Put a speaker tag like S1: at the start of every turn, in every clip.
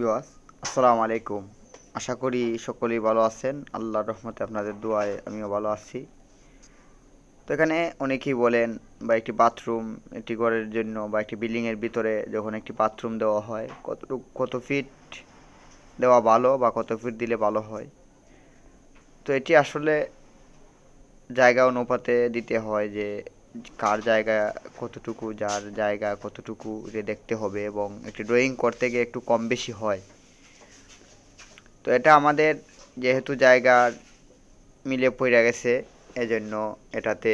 S1: বিওয়াস আসসালামু আলাইকুম আশা করি সকলেই ভালো আছেন আল্লাহর রহমতে আপনাদের দোয়ায় আমিও ভালো আছি তো এখানে অনেকেই বলেন বা একটি বাথরুম একটি ঘরের জন্য বা একটি বিল্ডিংয়ের ভিতরে যখন একটি বাথরুম দেওয়া হয় কত কত ফিট দেওয়া ভালো বা কত ফিট দিলে ভালো হয় তো এটি আসলে জায়গা অনুপাতে দিতে হয় যে কার জায়গা কতটুকু যার জায়গা কতটুকু দেখতে হবে এবং একটু ড্রয়িং করতে গিয়ে একটু কম বেশি হয় তো এটা আমাদের যেহেতু জায়গার মিলে পড়ে গেছে এজন্য এটাতে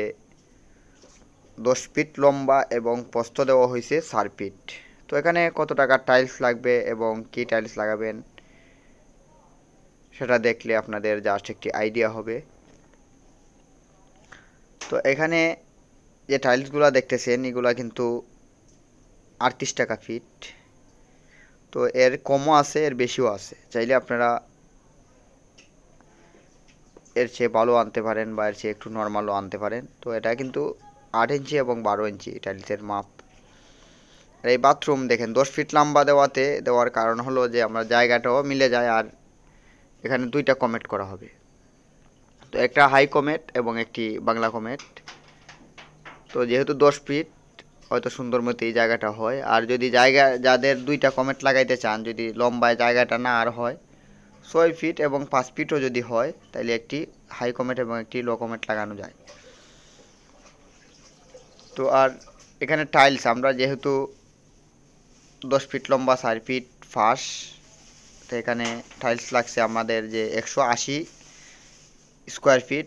S1: দশ ফিট লম্বা এবং প্রস্ত দেওয়া হয়েছে চার ফিট তো এখানে কত টাকা টাইলস লাগবে এবং কি টাইলস লাগাবেন সেটা দেখলে আপনাদের জাস্ট একটি আইডিয়া হবে তো এখানে যে টাইলসগুলো দেখতেছেন এগুলা কিন্তু আটত্রিশ টাকা ফিট তো এর কমও আছে এর বেশিও আছে চাইলে আপনারা এর চেয়ে ভালো আনতে পারেন বা এর চেয়ে একটু নর্মালও আনতে পারেন তো এটা কিন্তু আট ইঞ্চি এবং বারো ইঞ্চি টাইলসের মাপ আর এই বাথরুম দেখেন দশ ফিট লম্বা দেওয়াতে দেওয়ার কারণ হলো যে আমরা জায়গাটাও মিলে যায় আর এখানে দুইটা কমেট করা হবে তো একটা হাই কমেট এবং একটি বাংলা কমেট তো যেহেতু দশ ফিট হয়তো সুন্দর মতো এই জায়গাটা হয় আর যদি জায়গা যাদের দুইটা কমেট লাগাইতে চান যদি লম্বায় জায়গাটা না আর হয় ছয় ফিট এবং পাঁচ ফিটও যদি হয় তাহলে একটি হাই কমেট এবং একটি লো কমেট লাগানো যায় তো আর এখানে টাইলস আমরা যেহেতু দশ ফিট লম্বা চার ফিট ফাঁস তো এখানে টাইলস লাগছে আমাদের যে একশো আশি স্কোয়ার ফিট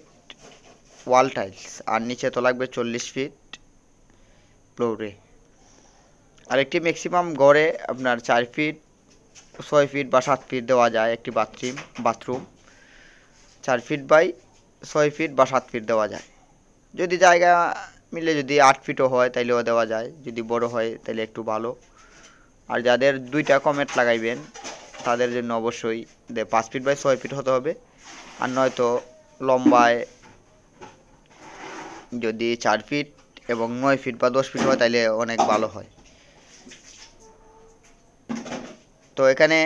S1: ওয়াল টাইলস আর নিচে তো লাগবে চল্লিশ ফিট ফ্লোরে আর একটি ম্যাক্সিমাম গড়ে আপনার চার ফিট ছয় ফিট বা সাত ফিট দেওয়া যায় একটি বাথরুম বাথরুম চার ফিট বাই ছয় ফিট বা সাত ফিট দেওয়া যায় যদি জায়গা মিলে যদি আট ফিটও হয় তাইলেও দেওয়া যায় যদি বড় হয় তাহলে একটু ভালো আর যাদের দুইটা কমেট লাগাইবেন তাদের জন্য অবশ্যই পাঁচ ফিট বাই ছয় ফিট হতে হবে আর নয়তো লম্বায় যদি চার ফিট এবং নয় ফিট বা দশ ফিট হয় তাহলে অনেক ভালো হয় তো এখানে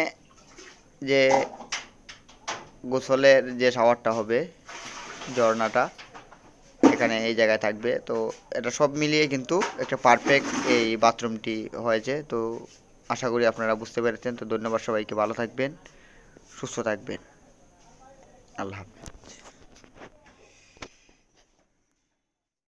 S1: যে গোসলের যে শাওয়ারটা হবে ঝর্ণাটা এখানে এই জায়গায় থাকবে তো এটা সব মিলিয়ে কিন্তু একটা পারফেক্ট এই বাথরুমটি হয়েছে তো আশা করি আপনারা বুঝতে পেরেছেন তো ধন্যবাদ সবাইকে ভালো থাকবেন সুস্থ থাকবেন আল্লাহ হাফিজ